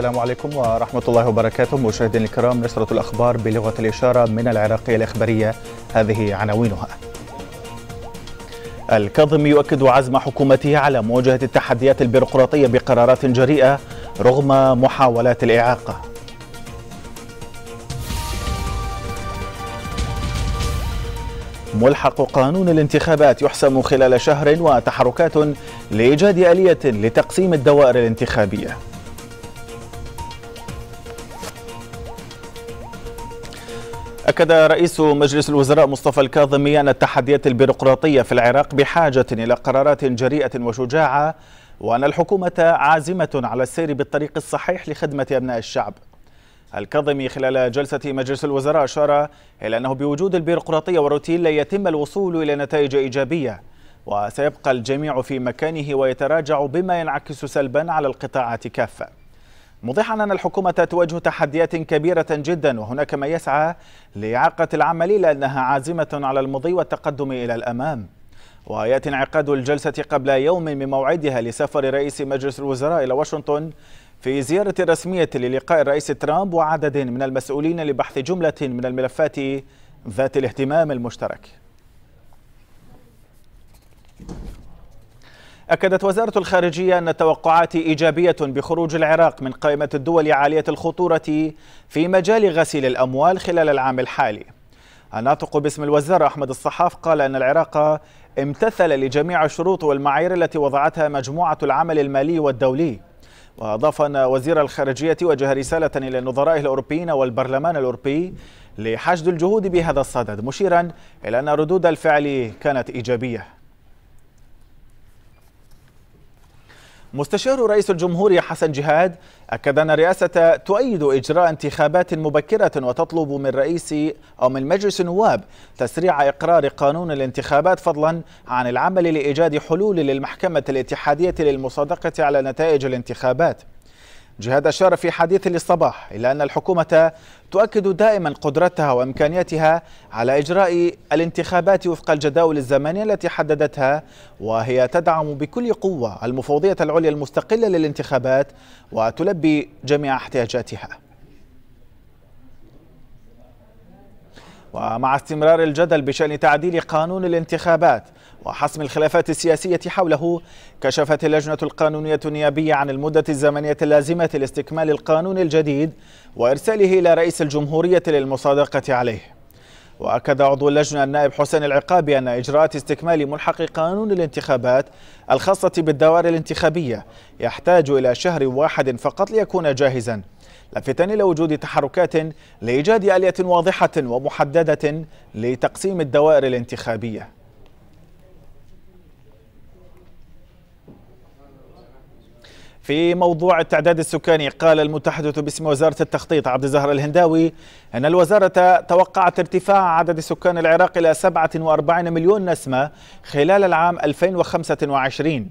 السلام عليكم ورحمة الله وبركاته مشاهدينا الكرام نشرة الأخبار بلغة الإشارة من العراقية الإخبارية هذه عناوينها الكاظم يؤكد عزم حكومته على مواجهة التحديات البيروقراطية بقرارات جريئة رغم محاولات الإعاقة ملحق قانون الانتخابات يحسم خلال شهر وتحركات لإيجاد آلية لتقسيم الدوائر الانتخابية أكد رئيس مجلس الوزراء مصطفى الكاظمي أن التحديات البيروقراطية في العراق بحاجة إلى قرارات جريئة وشجاعة وأن الحكومة عازمة على السير بالطريق الصحيح لخدمة أبناء الشعب الكاظمي خلال جلسة مجلس الوزراء أشار إلى أنه بوجود البيروقراطية والروتين لا يتم الوصول إلى نتائج إيجابية وسيبقى الجميع في مكانه ويتراجع بما ينعكس سلبا على القطاعات كافة مضيحا أن الحكومة تواجه تحديات كبيرة جدا وهناك ما يسعى لإعاقة العمل لأنها عازمة على المضي والتقدم إلى الأمام ويأتي انعقاد الجلسة قبل يوم من موعدها لسفر رئيس مجلس الوزراء إلى واشنطن في زيارة رسمية للقاء الرئيس ترامب وعدد من المسؤولين لبحث جملة من الملفات ذات الاهتمام المشترك أكدت وزارة الخارجية أن التوقعات إيجابية بخروج العراق من قائمة الدول عالية الخطورة في مجال غسيل الأموال خلال العام الحالي الناطق باسم الوزارة أحمد الصحاف قال أن العراق امتثل لجميع الشروط والمعايير التي وضعتها مجموعة العمل المالي والدولي وأضاف أن وزير الخارجية وجه رسالة إلى النظراء الأوروبيين والبرلمان الأوروبي لحشد الجهود بهذا الصدد مشيرا إلى أن ردود الفعل كانت إيجابية مستشار رئيس الجمهورية حسن جهاد أكد أن الرئاسة تؤيد إجراء انتخابات مبكرة وتطلب من رئيس أو من مجلس النواب تسريع إقرار قانون الانتخابات فضلا عن العمل لإيجاد حلول للمحكمة الاتحادية للمصادقة على نتائج الانتخابات جهاد أشار في حديث للصباح إلى أن الحكومة تؤكد دائما قدرتها وإمكانيتها على إجراء الانتخابات وفق الجداول الزمنية التي حددتها وهي تدعم بكل قوة المفوضية العليا المستقلة للانتخابات وتلبي جميع احتياجاتها ومع استمرار الجدل بشأن تعديل قانون الانتخابات وحسم الخلافات السياسية حوله كشفت اللجنة القانونية النيابية عن المدة الزمنية اللازمة لاستكمال القانون الجديد وإرساله إلى رئيس الجمهورية للمصادقة عليه وأكد عضو اللجنة النائب حسين العقابي أن إجراءات استكمال ملحق قانون الانتخابات الخاصة بالدوائر الانتخابية يحتاج إلى شهر واحد فقط ليكون جاهزاً لافتا الى وجود تحركات لايجاد اليه واضحه ومحدده لتقسيم الدوائر الانتخابيه في موضوع التعداد السكاني قال المتحدث باسم وزارة التخطيط عبد الزهر الهنداوي أن الوزارة توقعت ارتفاع عدد سكان العراق إلى 47 مليون نسمة خلال العام 2025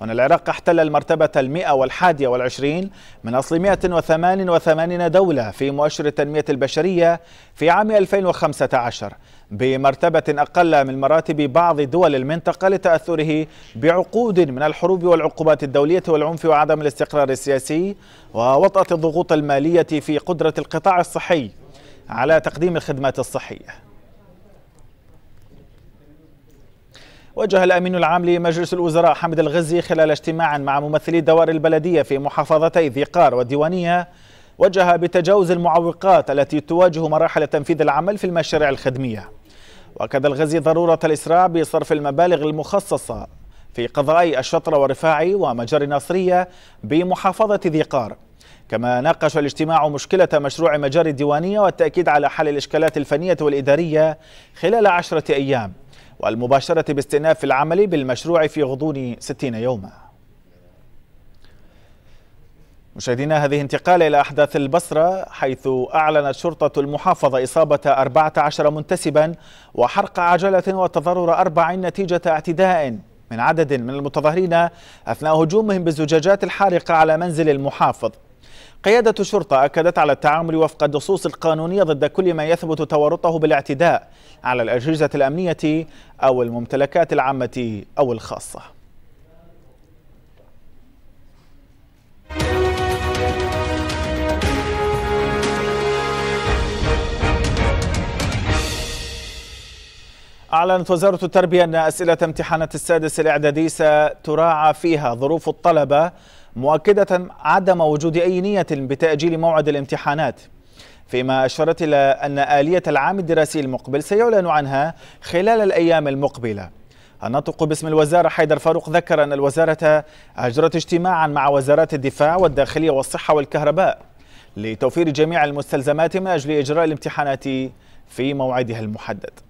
وأن العراق احتل المرتبة المئة والحادية والعشرين من أصل 188 دولة في مؤشر التنمية البشرية في عام 2015 بمرتبة أقل من مراتب بعض دول المنطقة لتأثره بعقود من الحروب والعقوبات الدولية والعنف وعدم الاستقرار السياسي ووطأة الضغوط المالية في قدرة القطاع الصحي على تقديم الخدمات الصحية وجه الأمين العام لمجلس الوزراء حمد الغزي خلال اجتماع مع ممثلي الدوائر البلدية في محافظتي قار والديوانية وجه بتجاوز المعوقات التي تواجه مراحل تنفيذ العمل في المشاريع الخدمية وأكد الغزي ضرورة الإسراع بصرف المبالغ المخصصة في قضاء الشطرة ورفاعي ومجاري ناصرية بمحافظة قار كما ناقش الاجتماع مشكلة مشروع مجاري الديوانية والتأكيد على حل الإشكالات الفنية والإدارية خلال عشرة أيام والمباشرة باستئناف العمل بالمشروع في غضون 60 يوما مشاهدينا هذه انتقال إلى أحداث البصرة حيث أعلنت شرطة المحافظة إصابة 14 منتسبا وحرق عجلة وتضرر أربع نتيجة اعتداء من عدد من المتظاهرين أثناء هجومهم بالزجاجات الحارقة على منزل المحافظ قيادة الشرطة أكدت على التعامل وفق النصوص القانونية ضد كل ما يثبت تورطه بالاعتداء على الأجهزة الأمنية أو الممتلكات العامة أو الخاصة أعلنت وزارة التربية أن أسئلة امتحانات السادس الإعدادي ستراعى فيها ظروف الطلبة مؤكدة عدم وجود أي نية بتأجيل موعد الامتحانات فيما أشرت إلى أن آلية العام الدراسي المقبل سيعلن عنها خلال الأيام المقبلة الناطق باسم الوزارة حيدر فاروق ذكر أن الوزارة أجرت اجتماعا مع وزارات الدفاع والداخلية والصحة والكهرباء لتوفير جميع المستلزمات من أجل إجراء الامتحانات في موعدها المحدد